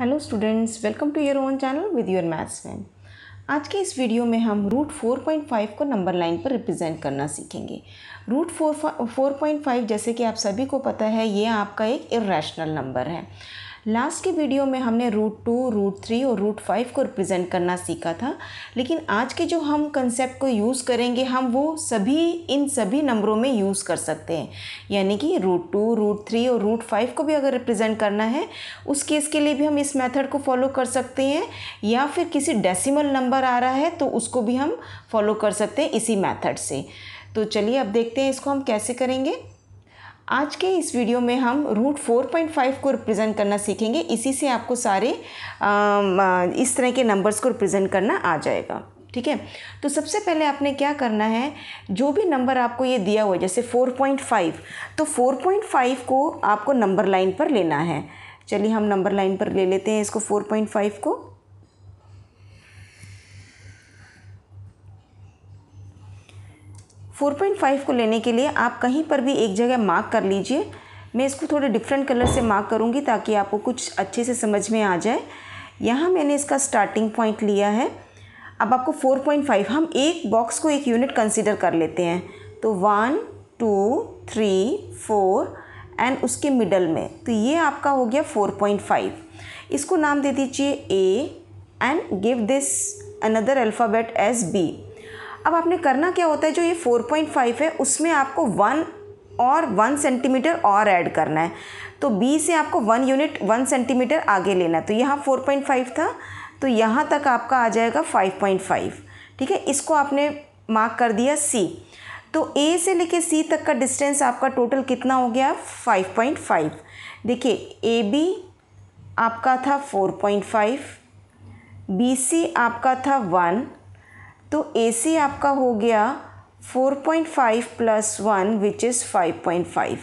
hello students welcome to your own channel with your maths ma'am आज के इस video में हम रूट फोर पॉइंट फाइव को नंबर लाइन पर रिप्रेजेंट करना सीखेंगे root four four point five जैसे कि आप सभी को पता है ये आपका एक इरेशनल नंबर है लास्ट के वीडियो में हमने रूट टू रूट थ्री और रूट फाइव को रिप्रेजेंट करना सीखा था लेकिन आज के जो हम कंसेप्ट को यूज़ करेंगे हम वो सभी इन सभी नंबरों में यूज़ कर सकते हैं यानी कि रूट टू रूट थ्री और रूट फाइव को भी अगर रिप्रेजेंट करना है उस केस के लिए भी हम इस मेथड को फॉलो कर सकते हैं या फिर किसी डेसिमल नंबर आ रहा है तो उसको भी हम फॉलो कर सकते हैं इसी मैथड से तो चलिए अब देखते हैं इसको हम कैसे करेंगे आज के इस वीडियो में हम रूट फोर पॉइंट फाइव को रिप्रेजेंट करना सीखेंगे इसी से आपको सारे इस तरह के नंबर्स को रिप्रेजेंट करना आ जाएगा ठीक है तो सबसे पहले आपने क्या करना है जो भी नंबर आपको ये दिया हुआ है जैसे 4.5 तो 4.5 को आपको नंबर लाइन पर लेना है चलिए हम नंबर लाइन पर ले लेते हैं इसको 4.5 को 4.5 को लेने के लिए आप कहीं पर भी एक जगह मार्क कर लीजिए मैं इसको थोड़े डिफरेंट कलर से मार्क करूँगी ताकि आपको कुछ अच्छे से समझ में आ जाए यहाँ मैंने इसका स्टार्टिंग पॉइंट लिया है अब आपको 4.5 हम एक बॉक्स को एक यूनिट कंसिडर कर लेते हैं तो one two three four and उसके मिडल में तो ये आपका हो गया 4.5 इसको नाम दे दीजिए A and give this another alphabet as B अब आपने करना क्या होता है जो ये 4.5 है उसमें आपको वन और वन सेंटीमीटर और ऐड करना है तो बी से आपको वन यूनिट वन सेंटीमीटर आगे लेना है तो यहाँ 4.5 था तो यहाँ तक आपका आ जाएगा 5.5 ठीक है इसको आपने मार्क कर दिया सी तो ए से लेके सी तक का डिस्टेंस आपका टोटल कितना हो गया 5.5 देखिए ए बी आपका था 4.5 बी सी आपका था वन तो ए सी आपका हो गया four point five plus one which is five point five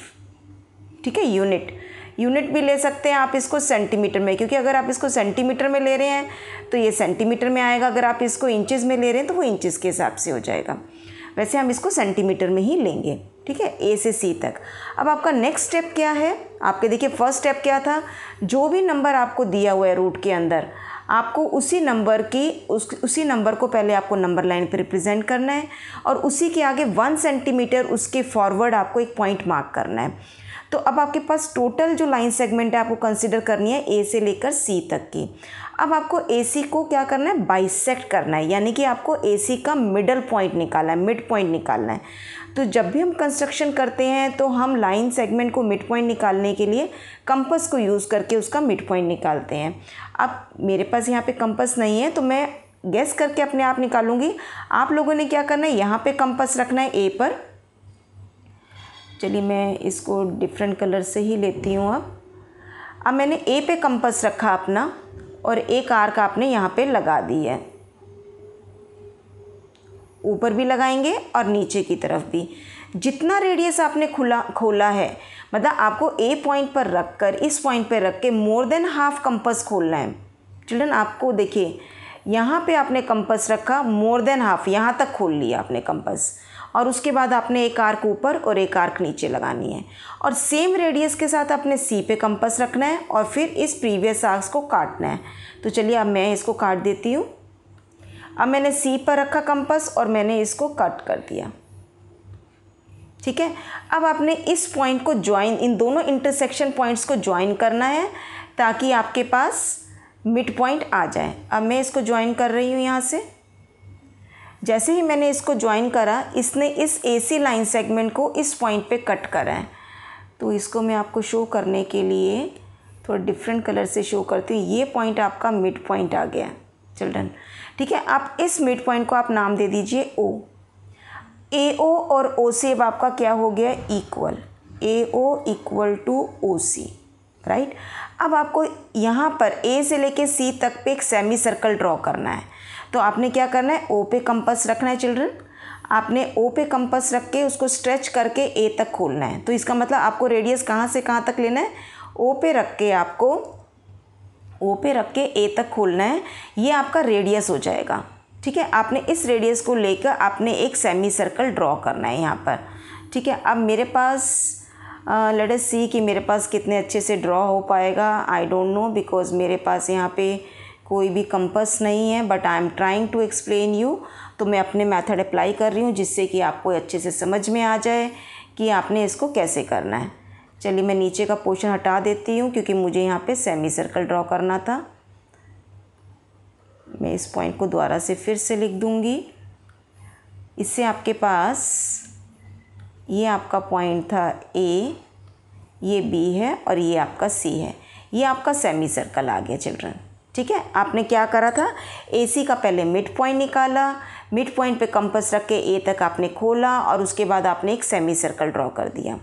ठीक है यूनिट यूनिट भी ले सकते हैं आप इसको सेंटीमीटर में क्योंकि अगर आप इसको सेंटीमीटर में ले रहे हैं तो ये सेंटीमीटर में आएगा अगर आप इसको इंचेस में ले रहे हैं तो वो इंचेस के हिसाब से हो जाएगा वैसे हम इसको सेंटीमीटर में ही लेंगे ठीक है ए से सी तक अब आपका नेक्स्ट स्टेप क्या है आपके देखिए फर्स्ट स्टेप क्या था जो भी नंबर आपको दिया हुआ है रूट के अंदर आपको उसी नंबर की उस उसी नंबर को पहले आपको नंबर लाइन पर रिप्रेजेंट करना है और उसी के आगे वन सेंटीमीटर उसके फॉरवर्ड आपको एक पॉइंट मार्क करना है तो अब आपके पास टोटल जो लाइन सेगमेंट है आपको कंसिडर करनी है ए से लेकर सी तक की अब आपको ए को क्या करना है बाइसेक्ट करना है यानी कि आपको ए का मिडल पॉइंट निकालना है मिड पॉइंट निकालना है तो जब भी हम कंस्ट्रक्शन करते हैं तो हम लाइन सेगमेंट को मिड पॉइंट निकालने के लिए कंपस को यूज़ करके उसका मिड पॉइंट निकालते हैं अब मेरे पास यहाँ पे कंपस नहीं है तो मैं गैस करके अपने आप निकालूंगी आप लोगों ने क्या करना है यहाँ पे कंपस रखना है ए पर चलिए मैं इसको डिफरेंट कलर से ही लेती हूँ अब अब मैंने ए पे कंपस रखा अपना और एक आर्क आपने यहाँ पे लगा दी है ऊपर भी लगाएंगे और नीचे की तरफ भी जितना रेडियस आपने खुला खोला है मतलब आपको ए पॉइंट पर रख कर इस पॉइंट पर रख के मोर देन हाफ कंपस खोलना है चिल्ड्रन आपको देखिए यहाँ पे आपने कंपस रखा मोर देन हाफ यहाँ तक खोल लिया आपने कंपस और उसके बाद आपने एक आर्क ऊपर और एक आर्क नीचे लगानी है और सेम रेडियस के साथ आपने सी पे कंपस रखना है और फिर इस प्रीवियस आर्क्स को काटना है तो चलिए अब मैं इसको काट देती हूँ अब मैंने सी पर रखा कंपस और मैंने इसको कट कर दिया ठीक है अब आपने इस पॉइंट को ज्वाइन इन दोनों इंटरसेक्शन पॉइंट्स को ज्वाइन करना है ताकि आपके पास मिड पॉइंट आ जाए अब मैं इसको ज्वाइन कर रही हूँ यहाँ से जैसे ही मैंने इसको ज्वाइन करा इसने इस एसी लाइन सेगमेंट को इस पॉइंट पे कट करा है तो इसको मैं आपको शो करने के लिए थोड़ा डिफरेंट कलर से शो करती हूँ ये पॉइंट आपका मिड पॉइंट आ गया चिल्ड्रन ठीक है आप इस मिड पॉइंट को आप नाम दे दीजिए ओ ए ओ और ओ सी अब आपका क्या हो गया equal A O equal to O C right अब आपको यहाँ पर ए से लेके सी तक पे एक सेमी सर्कल ड्रॉ करना है तो आपने क्या करना है ओ पे कंपस रखना है चिल्ड्रन आपने ओ पे कंपस रख के उसको स्ट्रेच करके ए तक खोलना है तो इसका मतलब आपको रेडियस कहाँ से कहाँ तक लेना है ओ पे रख के आपको ओ पे रख के ए तक खोलना है ये आपका रेडियस हो जाएगा ठीक है आपने इस रेडियस को लेकर आपने एक सेमी सर्कल ड्रॉ करना है यहाँ पर ठीक है अब मेरे पास लेट अस सी कि मेरे पास कितने अच्छे से ड्रॉ हो पाएगा आई डोंट नो बिकॉज़ मेरे पास यहाँ पे कोई भी कंपस नहीं है but I am trying to explain you तो मैं अपने मेथड अप्लाई कर रही हूँ जिससे कि आपको अच्छे से समझ में आ जाए कि आपने इसको कैसे करना है चलिए मैं नीचे का पोर्शन हटा देती हूँ क्योंकि मुझे यहाँ पे सेमी सर्कल ड्रॉ करना था मैं इस पॉइंट को दोबारा से फिर से लिख दूँगी इससे आपके पास ये आपका पॉइंट था ए ये बी है और ये आपका सी है ये आपका सेमी सर्कल आ गया चिल्ड्रन ठीक है आपने क्या करा था ए का पहले मिड पॉइंट निकाला मिड पॉइंट पे कंपस रख के ए तक आपने खोला और उसके बाद आपने एक सेमी सर्कल ड्रॉ कर दिया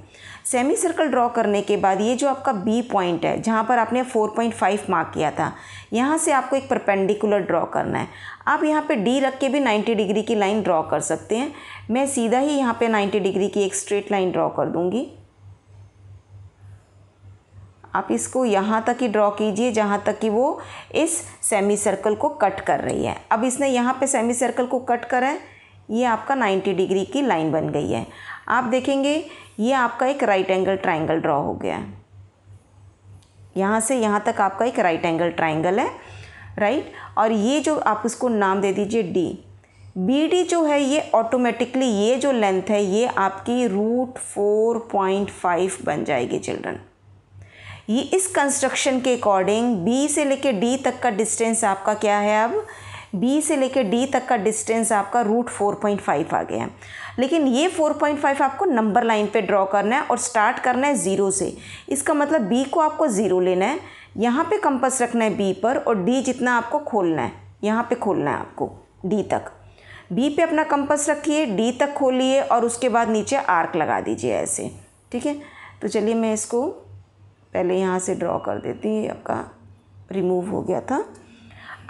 सेमी सर्कल ड्रॉ करने के बाद ये जो आपका बी पॉइंट है जहाँ पर आपने 4.5 मार्क किया था यहाँ से आपको एक परपेंडिकुलर ड्रॉ करना है आप यहाँ पे डी रख के भी 90 डिग्री की लाइन ड्रॉ कर सकते हैं मैं सीधा ही यहाँ पे 90 डिग्री की एक स्ट्रेट लाइन ड्रॉ कर दूँगी आप इसको यहाँ तक ही ड्रॉ कीजिए जहाँ तक कि वो इस सेमी सर्कल को कट कर रही है अब इसने यहाँ पे सेमी सर्कल को कट करा है ये आपका 90 डिग्री की लाइन बन गई है आप देखेंगे ये आपका एक राइट एंगल ट्राइंगल ड्रॉ हो गया है यहाँ से यहाँ तक आपका एक राइट एंगल ट्राइंगल है राइट और ये जो आप उसको नाम दे दीजिए डी बी डी जो है ये ऑटोमेटिकली ये जो लेंथ है ये आपकी रूट फोर पॉइंट फाइव बन जाएगी चिल्ड्रन ये इस कंस्ट्रक्शन के अकॉर्डिंग बी से लेके डी तक का डिस्टेंस आपका क्या है अब बी से लेके डी तक का डिस्टेंस आपका रूट फोर पॉइंट फाइव आ गया है लेकिन ये फोर पॉइंट फाइव आपको नंबर लाइन पे ड्रॉ करना है और स्टार्ट करना है ज़ीरो से इसका मतलब बी को आपको ज़ीरो लेना है यहाँ पे कंपस रखना है बी पर और डी जितना आपको खोलना है यहाँ पे खोलना है आपको डी तक बी पे अपना कंपस रखिए डी तक खोलिए और उसके बाद नीचे आर्क लगा दीजिए ऐसे ठीक है तो चलिए मैं इसको पहले यहाँ से ड्रॉ कर देती हूँ आपका रिमूव हो गया था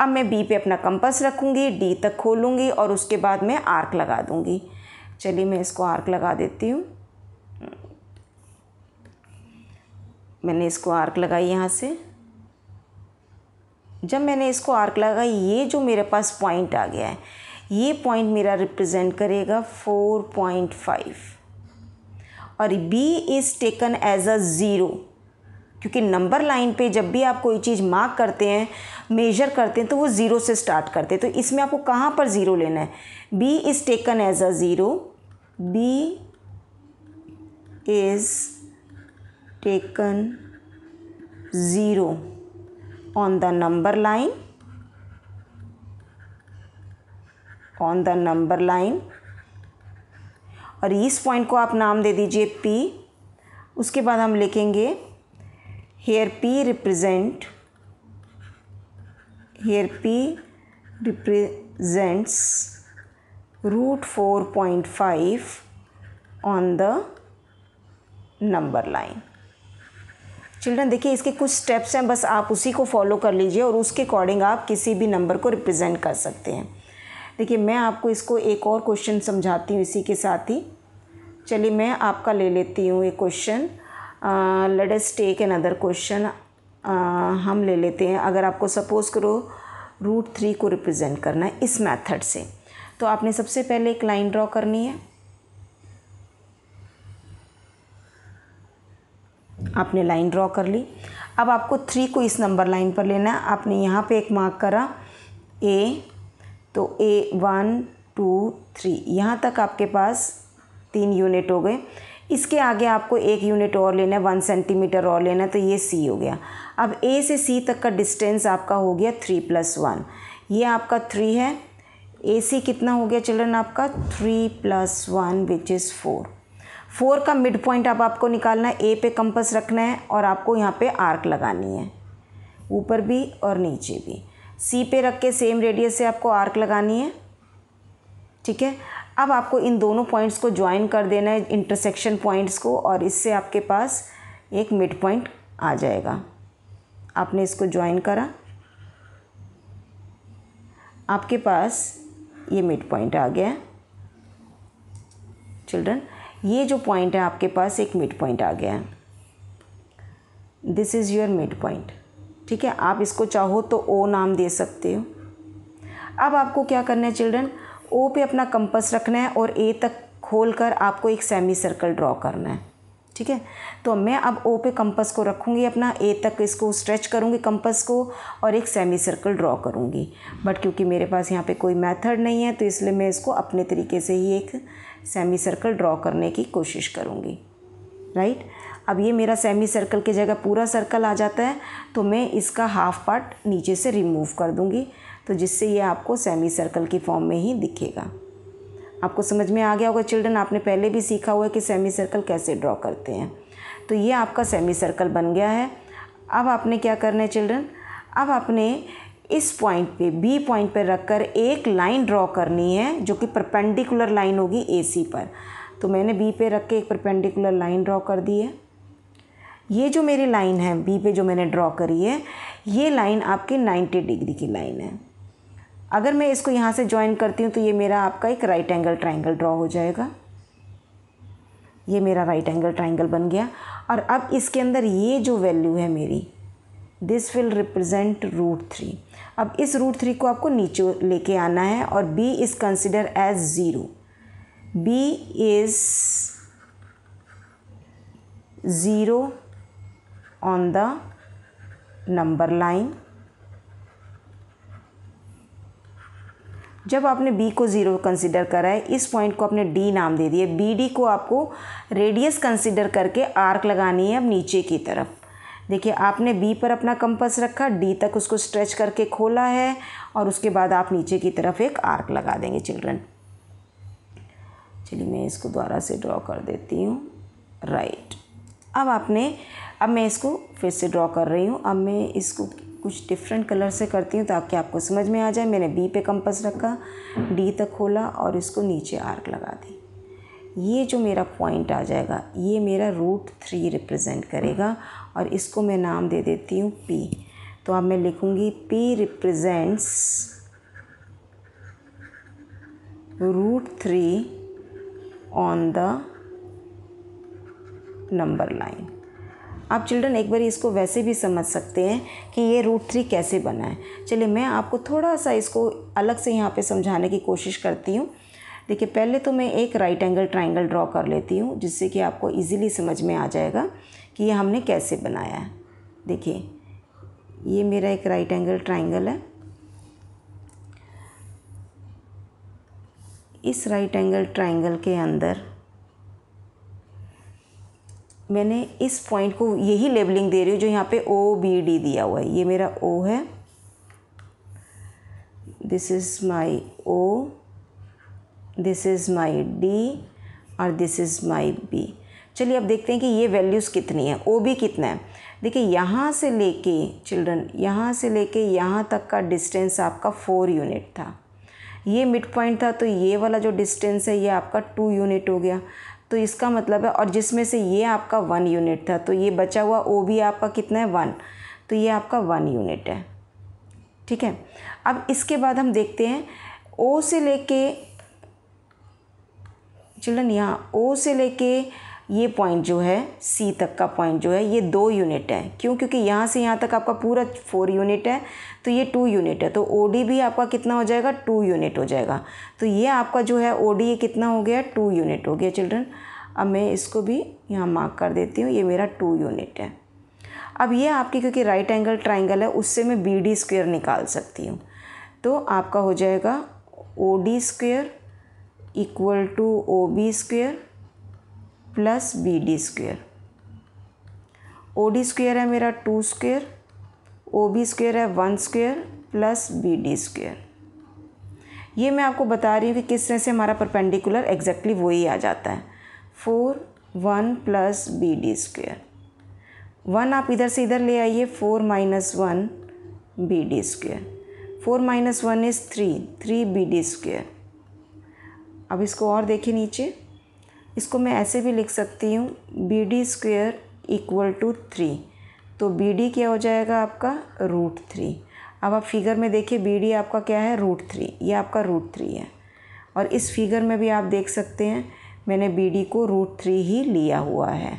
अब मैं बी पे अपना कंपस रखूँगी डी तक खोलूँगी और उसके बाद मैं आर्क लगा दूँगी चलिए मैं इसको आर्क लगा देती हूँ मैंने इसको आर्क लगाई यहाँ से जब मैंने इसको आर्क लगाई ये जो मेरे पास पॉइंट आ गया है ये पॉइंट मेरा रिप्रेजेंट करेगा फोर पॉइंट फाइव और B is taken as a zero क्योंकि नंबर लाइन पे जब भी आप कोई चीज़ मार्क करते हैं मेजर करते हैं तो वो ज़ीरो से स्टार्ट करते हैं तो इसमें आपको कहाँ पर ज़ीरो लेना है B is taken as a zero B is taken zero on the number line on the number line और इस पॉइंट को आप नाम दे दीजिए पी उसके बाद हम लिखेंगे here p represent here p represents root 4.5 on the number line children देखिए इसके कुछ स्टेप्स हैं बस आप उसी को फॉलो कर लीजिए और उसके अकॉर्डिंग आप किसी भी नंबर को रिप्रेजेंट कर सकते हैं देखिए मैं आपको इसको एक और क्वेश्चन समझाती हूँ इसी के साथ ही चलिए मैं आपका ले लेती हूँ ये question let take another question हम ले लेते हैं अगर आपको सपोज़ करो रूट थ्री को रिप्रेजेंट करना है इस मेथड से तो आपने सबसे पहले एक लाइन ड्रॉ करनी है आपने लाइन ड्रॉ कर ली अब आपको थ्री को इस नंबर लाइन पर लेना है आपने यहाँ पे एक मार्क करा ए तो ए वन टू थ्री यहाँ तक आपके पास तीन यूनिट हो गए इसके आगे आपको एक यूनिट और लेना है वन सेंटीमीटर और लेना है तो ये सी हो गया अब ए से सी तक का डिस्टेंस आपका हो गया थ्री प्लस वन ये आपका थ्री है ए सी कितना हो गया चिल्ड्रन आपका three plus one which is four four का मिड पॉइंट आप आपको निकालना है ए पे कंपस रखना है और आपको यहाँ पे आर्क लगानी है ऊपर भी और नीचे भी सी पे रख के सेम रेडियस से आपको आर्क लगानी है ठीक है अब आपको इन दोनों पॉइंट्स को ज्वाइन कर देना है इंटरसेक्शन पॉइंट्स को और इससे आपके पास एक मिड पॉइंट आ जाएगा आपने इसको ज्वाइन करा आपके पास ये मिड पॉइंट आ गया चिल्ड्रन ये जो पॉइंट है आपके पास एक मिड पॉइंट आ गया this is your mid point ठीक है आप इसको चाहो तो ओ नाम दे सकते हो अब आपको क्या करना है चिल्ड्रन ओ पे अपना कंपस रखना है और ए तक खोल कर आपको एक सेमी सर्कल ड्रॉ करना है ठीक है तो मैं अब ओ पे कंपस को रखूँगी अपना ए तक इसको स्ट्रेच करूँगी कंपस को और एक सेमी सर्कल ड्रॉ करूँगी बट क्योंकि मेरे पास यहाँ पे कोई मेथड नहीं है तो इसलिए मैं इसको अपने तरीके से ही एक सेमी सर्कल ड्रॉ करने की कोशिश करूँगी राइट अब ये मेरा सेमी सर्कल की जगह पूरा सर्कल आ जाता है तो मैं इसका हाफ पार्ट नीचे से रिमूव कर दूँगी तो जिससे ये आपको सेमी सर्कल की फॉर्म में ही दिखेगा आपको समझ में आ गया होगा चिल्ड्रन आपने पहले भी सीखा हुआ है कि सेमी सर्कल कैसे ड्रॉ करते हैं तो ये आपका सेमी सर्कल बन गया है अब आपने क्या करना है चिल्ड्रन अब आपने इस पॉइंट पे बी पॉइंट पे रखकर एक लाइन ड्रॉ करनी है जो कि परपेंडिकुलर लाइन होगी ए सी पर तो मैंने बी पे रख के एक परपेंडिकुलर लाइन ड्रॉ कर दी है ये जो मेरी लाइन है बी पे जो मैंने ड्रॉ करी है ये लाइन आपकी 90 डिग्री की लाइन है अगर मैं इसको यहाँ से ज्वाइन करती हूँ तो ये मेरा आपका एक राइट एंगल ट्राइंगल ड्रॉ हो जाएगा ये मेरा राइट एंगल ट्राइंगल बन गया और अब इसके अंदर ये जो वैल्यू है मेरी this will represent root three अब इस रूट थ्री को आपको नीचे लेके आना है और B is consider as zero B is zero on the number line जब आपने बी को ज़ीरो कंसिडर करा है इस पॉइंट को आपने डी नाम दे दिया बी डी को आपको रेडियस कंसिडर करके आर्क लगानी है अब नीचे की तरफ देखिए आपने बी पर अपना कंपस रखा डी तक उसको स्ट्रेच करके खोला है और उसके बाद आप नीचे की तरफ एक आर्क लगा देंगे चिल्ड्रन चलिए मैं इसको दोबारा से ड्रॉ कर देती हूँ राइट अब आपने अब मैं इसको फिर से ड्रॉ कर रही हूँ अब मैं इसको कुछ डिफरेंट कलर से करती हूँ ताकि आपको समझ में आ जाए मैंने बी पे कंपस रखा डी तक खोला और इसको नीचे आर्क लगा दी ये जो मेरा पॉइंट आ जाएगा ये मेरा रूट थ्री रिप्रेजेंट करेगा और इसको मैं नाम दे देती हूँ पी तो अब मैं लिखूँगी P represents root three on the number line आप चिल्ड्रन एक बार इसको वैसे भी समझ सकते हैं कि ये रूट थ्री कैसे बना है चलिए मैं आपको थोड़ा सा इसको अलग से यहाँ पे समझाने की कोशिश करती हूँ देखिए पहले तो मैं एक राइट एंगल ट्राइंगल ड्रॉ कर लेती हूँ जिससे कि आपको ईजिली समझ में आ जाएगा कि ये हमने कैसे बनाया है देखिए ये मेरा एक राइट एंगल ट्राइंगल है इस राइट एंगल ट्राइंगल के अंदर मैंने इस पॉइंट को यही लेबलिंग दे रही हूँ जो यहाँ पे ओ बी डी दिया हुआ है ये मेरा ओ है this is my O this is my D और दिस इज़ माई बी चलिए अब देखते हैं कि ये वैल्यूज़ कितनी है ओ बी कितना है देखिए यहाँ से लेके चिल्ड्रन यहाँ से लेके यहाँ तक का डिस्टेंस आपका फोर यूनिट था ये मिड पॉइंट था तो ये वाला जो डिस्टेंस है ये आपका टू यूनिट हो गया तो इसका मतलब है और जिसमें से ये आपका वन यूनिट था तो ये बचा हुआ ओ भी आपका कितना है वन तो ये आपका वन यूनिट है ठीक है अब इसके बाद हम देखते हैं ओ से लेके चिल्ड्रन यहाँ ओ से लेके ये पॉइंट जो है सी तक का पॉइंट जो है ये दो यूनिट है क्यों क्योंकि यहाँ से यहाँ तक आपका पूरा फोर यूनिट है तो ये टू यूनिट है तो ओ डी भी आपका कितना हो जाएगा टू यूनिट हो जाएगा तो ये आपका जो है ओ डी ये कितना हो गया टू यूनिट हो गया चिल्ड्रन अब मैं इसको भी यहाँ मार्क कर देती हूँ ये मेरा टू यूनिट है अब ये आपकी क्योंकि राइट एंगल ट्राइंगल है उससे मैं बी डी स्क्वेयर निकाल सकती हूँ तो आपका हो जाएगा O D square equal to O B square plus B D square O D square है मेरा two square O B square है one square plus B D square ये मैं आपको बता रही हूँ कि किस तरह से हमारा परपेंडिकुलर एग्जैक्टली वही आ जाता है four one plus B D square one आप इधर से इधर ले आइए four minus one B D square four minus one is three three B D square अब इसको और देखिए नीचे इसको मैं ऐसे भी लिख सकती हूँ B D square equal to three तो बी डी क्या हो जाएगा आपका रूट थ्री अब आप फिगर में देखिए बी डी आपका क्या है रूट थ्री ये आपका रूट थ्री है और इस फिगर में भी आप देख सकते हैं मैंने बी डी को रूट थ्री ही लिया हुआ है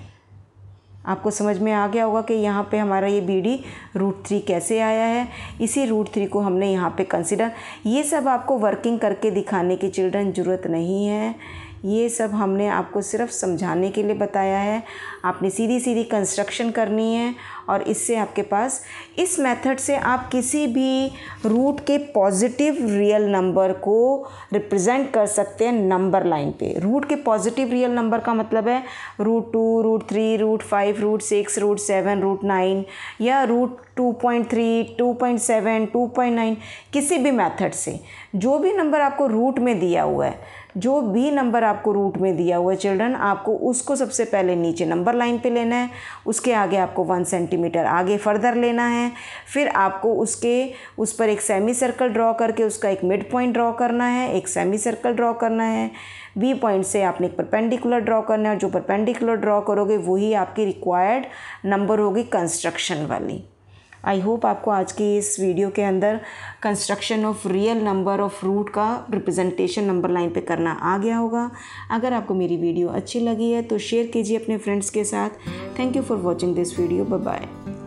आपको समझ में आ गया होगा कि यहाँ पे हमारा ये बी डी रूट थ्री कैसे आया है इसी रूट थ्री को हमने यहाँ पे कंसिडर ये सब आपको वर्किंग करके दिखाने की चिल्ड्रन ज़रूरत नहीं है ये सब हमने आपको सिर्फ समझाने के लिए बताया है आपने सीधी सीधी कंस्ट्रक्शन करनी है और इससे आपके पास इस मेथड से आप किसी भी रूट के पॉजिटिव रियल नंबर को रिप्रेजेंट कर सकते हैं नंबर लाइन पे रूट के पॉजिटिव रियल नंबर का मतलब है root two root three root five root six root seven root nine या root two point three two point seven two point nine किसी भी मेथड से जो भी नंबर आपको रूट में दिया हुआ है जो भी नंबर आपको रूट में दिया हुआ है चिल्ड्रन आपको उसको सबसे पहले नीचे नंबर लाइन पे लेना है उसके आगे आपको वन सेंटीमीटर आगे फर्दर लेना है फिर आपको उसके उस पर एक सेमी सर्कल ड्रॉ करके उसका एक मिड पॉइंट ड्रॉ करना है एक सेमी सर्कल ड्रॉ करना है बी पॉइंट से आपने एक परपेंडिकुलर ड्रॉ करना है और जो परपेंडिकुलर ड्रॉ करोगे वही आपकी रिक्वायर्ड नंबर होगी कंस्ट्रक्शन वाली आई होप आपको आज की इस वीडियो के अंदर construction of real number of root का रिप्रेजेंटेशन नंबर लाइन पे करना आ गया होगा अगर आपको मेरी वीडियो अच्छी लगी है तो शेयर कीजिए अपने फ्रेंड्स के साथ thank you for watching this video bye